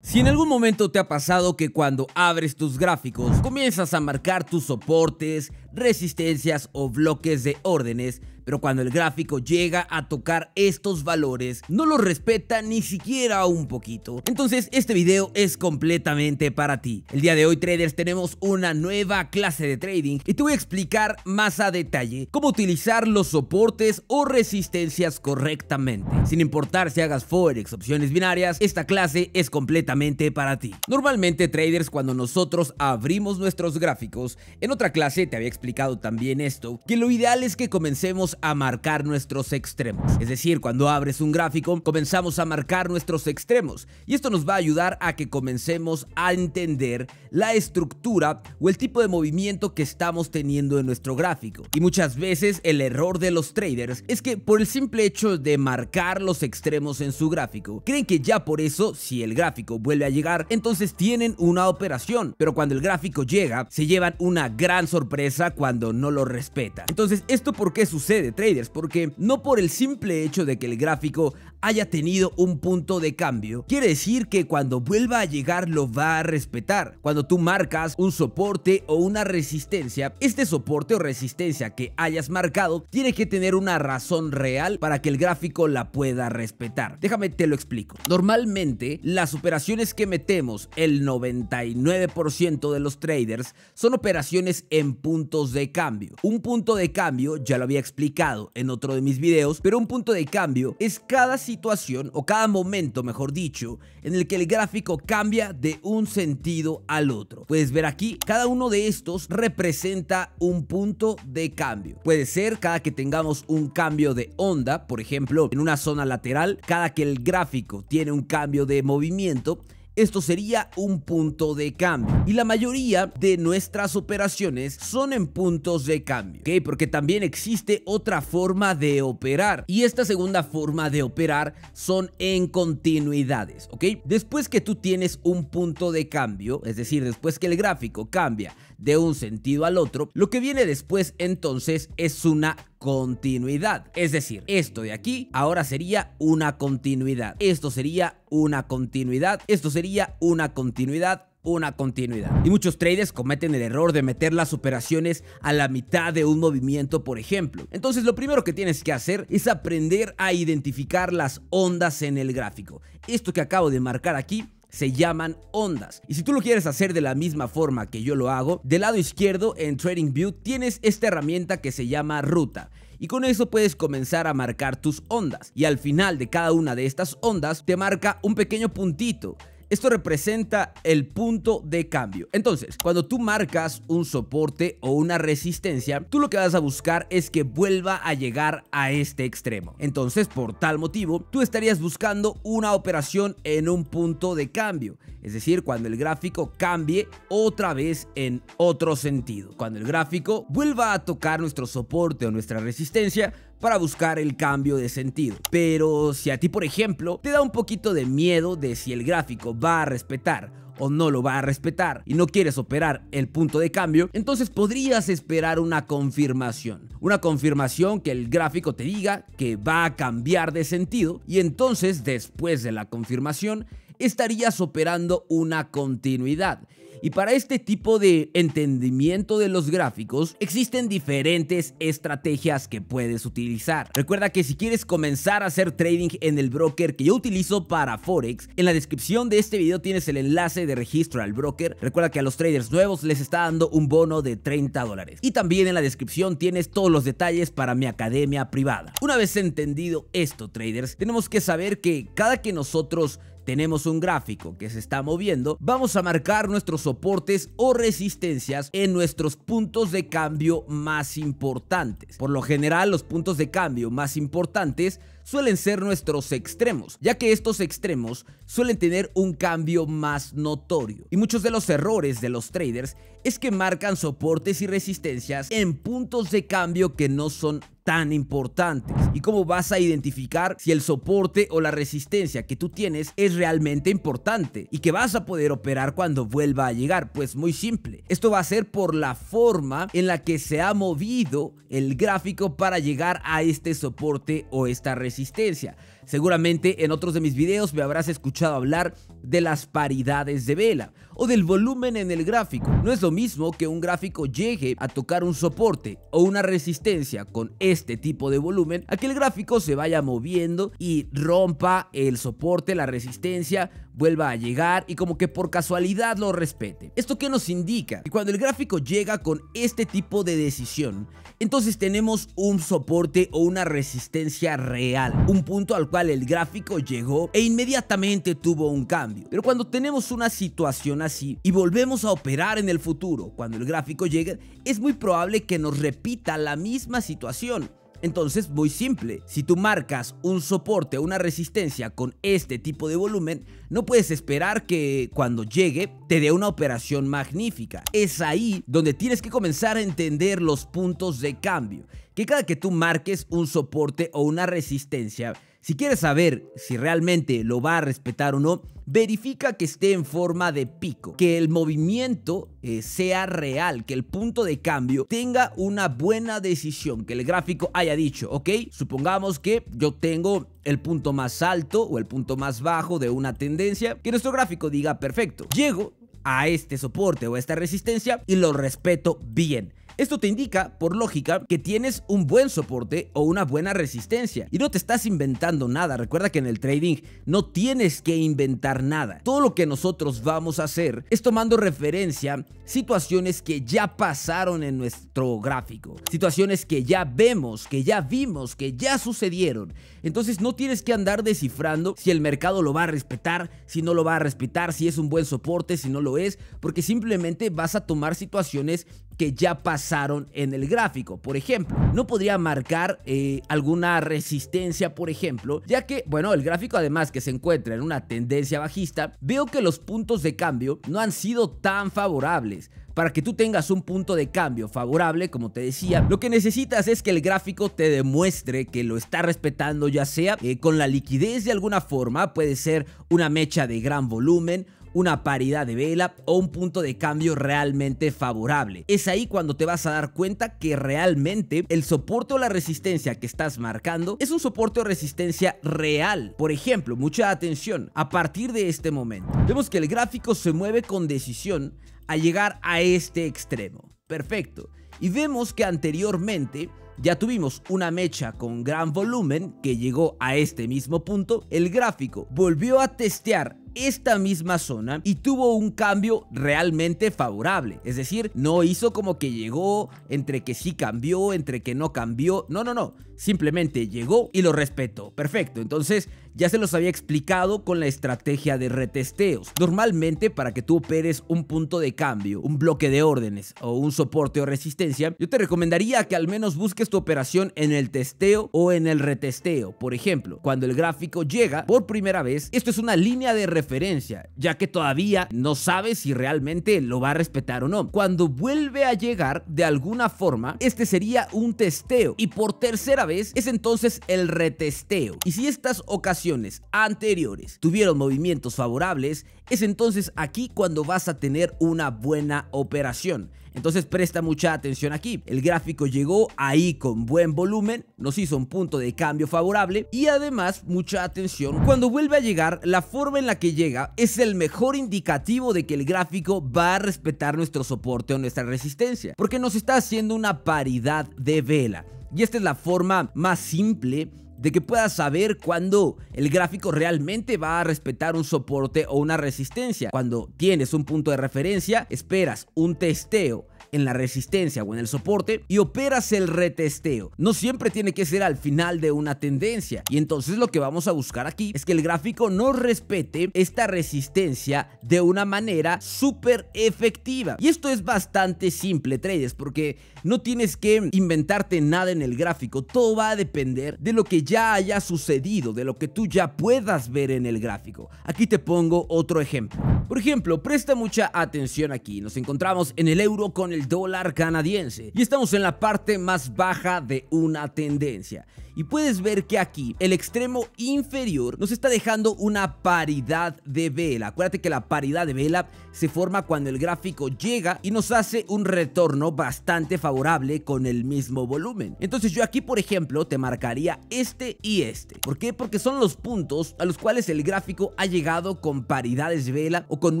Si en algún momento te ha pasado que cuando abres tus gráficos comienzas a marcar tus soportes, resistencias o bloques de órdenes, pero cuando el gráfico llega a tocar estos valores, no los respeta ni siquiera un poquito. Entonces este video es completamente para ti. El día de hoy traders tenemos una nueva clase de trading y te voy a explicar más a detalle cómo utilizar los soportes o resistencias correctamente. Sin importar si hagas forex, opciones binarias, esta clase es completamente para ti. Normalmente traders cuando nosotros abrimos nuestros gráficos, en otra clase te había explicado también esto, que lo ideal es que comencemos a marcar nuestros extremos. Es decir, cuando abres un gráfico, comenzamos a marcar nuestros extremos y esto nos va a ayudar a que comencemos a entender la estructura o el tipo de movimiento que estamos teniendo en nuestro gráfico. Y muchas veces el error de los traders es que por el simple hecho de marcar los extremos en su gráfico, creen que ya por eso, si el gráfico vuelve a llegar, entonces tienen una operación. Pero cuando el gráfico llega, se llevan una gran sorpresa cuando no lo respeta Entonces, ¿esto por qué sucede? traders, porque no por el simple hecho de que el gráfico haya tenido un punto de cambio, quiere decir que cuando vuelva a llegar lo va a respetar. Cuando tú marcas un soporte o una resistencia, este soporte o resistencia que hayas marcado tiene que tener una razón real para que el gráfico la pueda respetar. Déjame te lo explico. Normalmente, las operaciones que metemos, el 99% de los traders, son operaciones en puntos de cambio. Un punto de cambio, ya lo había explicado en otro de mis videos, pero un punto de cambio es cada situación, o cada momento mejor dicho, en el que el gráfico cambia de un sentido al otro. Puedes ver aquí, cada uno de estos representa un punto de cambio. Puede ser cada que tengamos un cambio de onda, por ejemplo, en una zona lateral, cada que el gráfico tiene un cambio de movimiento, esto sería un punto de cambio. Y la mayoría de nuestras operaciones son en puntos de cambio, ¿ok? Porque también existe otra forma de operar. Y esta segunda forma de operar son en continuidades, ¿ok? Después que tú tienes un punto de cambio, es decir, después que el gráfico cambia de un sentido al otro, lo que viene después entonces es una continuidad. Es decir, esto de aquí ahora sería una continuidad. Esto sería una continuidad. Esto sería una continuidad una continuidad. Y muchos traders cometen el error de meter las operaciones a la mitad de un movimiento, por ejemplo. Entonces lo primero que tienes que hacer es aprender a identificar las ondas en el gráfico. Esto que acabo de marcar aquí se llaman ondas. Y si tú lo quieres hacer de la misma forma que yo lo hago, del lado izquierdo en TradingView tienes esta herramienta que se llama ruta. Y con eso puedes comenzar a marcar tus ondas. Y al final de cada una de estas ondas te marca un pequeño puntito esto representa el punto de cambio. Entonces, cuando tú marcas un soporte o una resistencia, tú lo que vas a buscar es que vuelva a llegar a este extremo. Entonces, por tal motivo, tú estarías buscando una operación en un punto de cambio. Es decir, cuando el gráfico cambie otra vez en otro sentido. Cuando el gráfico vuelva a tocar nuestro soporte o nuestra resistencia, para buscar el cambio de sentido. Pero si a ti, por ejemplo, te da un poquito de miedo de si el gráfico va a respetar o no lo va a respetar y no quieres operar el punto de cambio, entonces podrías esperar una confirmación. Una confirmación que el gráfico te diga que va a cambiar de sentido y entonces después de la confirmación estarías operando una continuidad y para este tipo de entendimiento de los gráficos existen diferentes estrategias que puedes utilizar. Recuerda que si quieres comenzar a hacer trading en el broker que yo utilizo para Forex, en la descripción de este video tienes el enlace de registro al broker. Recuerda que a los traders nuevos les está dando un bono de 30 dólares. Y también en la descripción tienes todos los detalles para mi academia privada. Una vez entendido esto, traders, tenemos que saber que cada que nosotros tenemos un gráfico que se está moviendo, vamos a marcar nuestros soportes o resistencias en nuestros puntos de cambio más importantes. Por lo general, los puntos de cambio más importantes suelen ser nuestros extremos, ya que estos extremos suelen tener un cambio más notorio. Y muchos de los errores de los traders es que marcan soportes y resistencias en puntos de cambio que no son tan importantes y cómo vas a identificar si el soporte o la resistencia que tú tienes es realmente importante y que vas a poder operar cuando vuelva a llegar pues muy simple esto va a ser por la forma en la que se ha movido el gráfico para llegar a este soporte o esta resistencia resistencia. Seguramente en otros de mis videos me habrás escuchado hablar de las paridades de vela o del volumen en el gráfico. No es lo mismo que un gráfico llegue a tocar un soporte o una resistencia con este tipo de volumen a que el gráfico se vaya moviendo y rompa el soporte, la resistencia, vuelva a llegar y como que por casualidad lo respete. ¿Esto qué nos indica? Que cuando el gráfico llega con este tipo de decisión, entonces tenemos un soporte o una resistencia real, un punto al cual el gráfico llegó e inmediatamente tuvo un cambio. Pero cuando tenemos una situación así y volvemos a operar en el futuro, cuando el gráfico llegue, es muy probable que nos repita la misma situación. Entonces, muy simple, si tú marcas un soporte o una resistencia con este tipo de volumen, no puedes esperar que cuando llegue te dé una operación magnífica. Es ahí donde tienes que comenzar a entender los puntos de cambio, que cada que tú marques un soporte o una resistencia, si quieres saber si realmente lo va a respetar o no, verifica que esté en forma de pico, que el movimiento eh, sea real, que el punto de cambio tenga una buena decisión, que el gráfico haya dicho, ok, supongamos que yo tengo el punto más alto o el punto más bajo de una tendencia, que nuestro gráfico diga perfecto, llego a este soporte o a esta resistencia y lo respeto bien. Esto te indica, por lógica, que tienes un buen soporte o una buena resistencia y no te estás inventando nada. Recuerda que en el trading no tienes que inventar nada. Todo lo que nosotros vamos a hacer es tomando referencia situaciones que ya pasaron en nuestro gráfico, situaciones que ya vemos, que ya vimos, que ya sucedieron. Entonces no tienes que andar descifrando si el mercado lo va a respetar, si no lo va a respetar, si es un buen soporte, si no lo es, porque simplemente vas a tomar situaciones que ya pasaron en el gráfico. Por ejemplo, no podría marcar eh, alguna resistencia, por ejemplo, ya que, bueno, el gráfico además que se encuentra en una tendencia bajista, veo que los puntos de cambio no han sido tan favorables. Para que tú tengas un punto de cambio favorable, como te decía, lo que necesitas es que el gráfico te demuestre que lo está respetando, ya sea eh, con la liquidez de alguna forma, puede ser una mecha de gran volumen, una paridad de vela o un punto de cambio realmente favorable. Es ahí cuando te vas a dar cuenta que realmente el soporte o la resistencia que estás marcando es un soporte o resistencia real. Por ejemplo, mucha atención, a partir de este momento, vemos que el gráfico se mueve con decisión a llegar a este extremo. Perfecto. Y vemos que anteriormente ya tuvimos una mecha con gran volumen que llegó a este mismo punto, el gráfico volvió a testear esta misma zona y tuvo un cambio realmente favorable. Es decir, no hizo como que llegó, entre que sí cambió, entre que no cambió. No, no, no. Simplemente llegó y lo respetó. Perfecto. Entonces, ya se los había explicado con la estrategia de retesteos. Normalmente, para que tú operes un punto de cambio, un bloque de órdenes o un soporte o resistencia, yo te recomendaría que al menos busques tu operación en el testeo o en el retesteo. Por ejemplo, cuando el gráfico llega por primera vez, esto es una línea de referencia, ya que todavía no sabe si realmente lo va a respetar o no. Cuando vuelve a llegar, de alguna forma, este sería un testeo y por tercera vez es entonces el retesteo. Y si estas ocasiones anteriores tuvieron movimientos favorables, es entonces aquí cuando vas a tener una buena operación. Entonces presta mucha atención aquí. El gráfico llegó ahí con buen volumen, nos hizo un punto de cambio favorable y además mucha atención cuando vuelve a llegar la forma en la que llega es el mejor indicativo de que el gráfico va a respetar nuestro soporte o nuestra resistencia, porque nos está haciendo una paridad de vela. Y esta es la forma más simple de que puedas saber cuándo el gráfico realmente va a respetar un soporte o una resistencia. Cuando tienes un punto de referencia, esperas un testeo en la resistencia o en el soporte y operas el retesteo. No siempre tiene que ser al final de una tendencia y entonces lo que vamos a buscar aquí es que el gráfico no respete esta resistencia de una manera súper efectiva. Y esto es bastante simple, traders, porque no tienes que inventarte nada en el gráfico. Todo va a depender de lo que ya haya sucedido, de lo que tú ya puedas ver en el gráfico. Aquí te pongo otro ejemplo. Por ejemplo, presta mucha atención aquí. Nos encontramos en el euro con el dólar canadiense y estamos en la parte más baja de una tendencia. Y puedes ver que aquí el extremo inferior nos está dejando una paridad de vela. Acuérdate que la paridad de vela se forma cuando el gráfico llega y nos hace un retorno bastante favorable con el mismo volumen. Entonces yo aquí por ejemplo te marcaría este y este. ¿Por qué? Porque son los puntos a los cuales el gráfico ha llegado con paridades de vela o con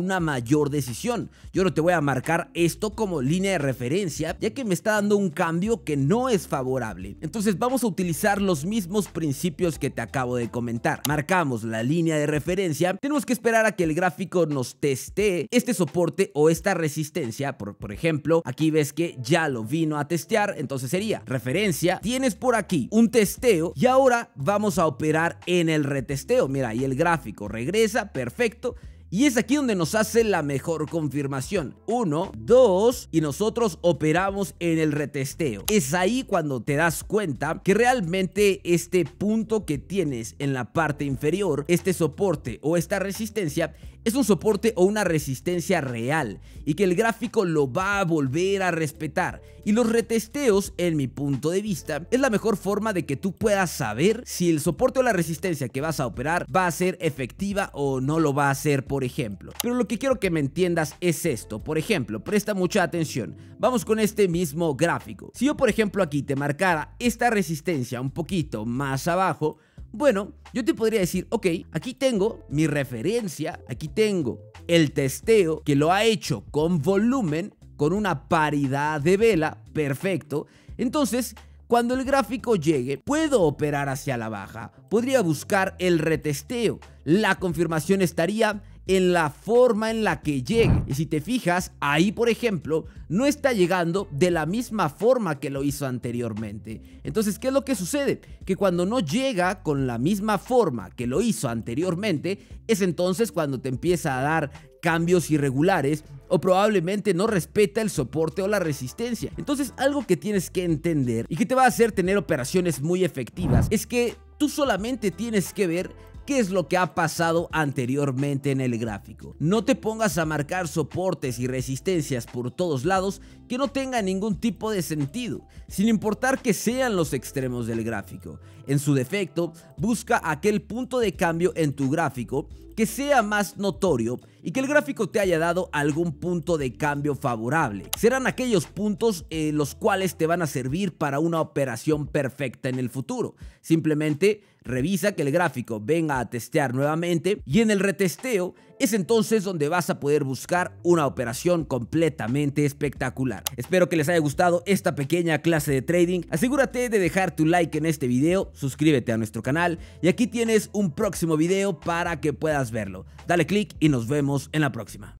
una mayor decisión. Yo no te voy a marcar esto como línea de referencia ya que me está dando un cambio que no es favorable. Entonces vamos a utilizar los mismos principios que te acabo de comentar. Marcamos la línea de referencia, tenemos que esperar a que el gráfico nos teste este este soporte o esta resistencia, por, por ejemplo, aquí ves que ya lo vino a testear, entonces sería referencia, tienes por aquí un testeo y ahora vamos a operar en el retesteo, mira ahí el gráfico regresa, perfecto, y es aquí donde nos hace la mejor confirmación. 1, 2 y nosotros operamos en el retesteo. Es ahí cuando te das cuenta que realmente este punto que tienes en la parte inferior, este soporte o esta resistencia es un soporte o una resistencia real y que el gráfico lo va a volver a respetar. Y los retesteos, en mi punto de vista, es la mejor forma de que tú puedas saber si el soporte o la resistencia que vas a operar va a ser efectiva o no lo va a ser, por ejemplo. Pero lo que quiero que me entiendas es esto. Por ejemplo, presta mucha atención. Vamos con este mismo gráfico. Si yo, por ejemplo, aquí te marcara esta resistencia un poquito más abajo, bueno, yo te podría decir, ok, aquí tengo mi referencia, aquí tengo el testeo que lo ha hecho con volumen, con una paridad de vela, perfecto. Entonces, cuando el gráfico llegue, puedo operar hacia la baja. Podría buscar el retesteo. La confirmación estaría en la forma en la que llegue. Y si te fijas, ahí por ejemplo, no está llegando de la misma forma que lo hizo anteriormente. Entonces, ¿qué es lo que sucede? Que cuando no llega con la misma forma que lo hizo anteriormente, es entonces cuando te empieza a dar cambios irregulares o probablemente no respeta el soporte o la resistencia. Entonces, algo que tienes que entender y que te va a hacer tener operaciones muy efectivas es que tú solamente tienes que ver qué es lo que ha pasado anteriormente en el gráfico. No te pongas a marcar soportes y resistencias por todos lados que no tengan ningún tipo de sentido, sin importar que sean los extremos del gráfico. En su defecto, busca aquel punto de cambio en tu gráfico que sea más notorio y que el gráfico te haya dado algún punto de cambio favorable. Serán aquellos puntos en eh, los cuales te van a servir para una operación perfecta en el futuro. Simplemente revisa que el gráfico venga a testear nuevamente y en el retesteo es entonces donde vas a poder buscar una operación completamente espectacular. Espero que les haya gustado esta pequeña clase de trading. Asegúrate de dejar tu like en este video, suscríbete a nuestro canal y aquí tienes un próximo video para que puedas verlo. Dale click y nos vemos en la próxima.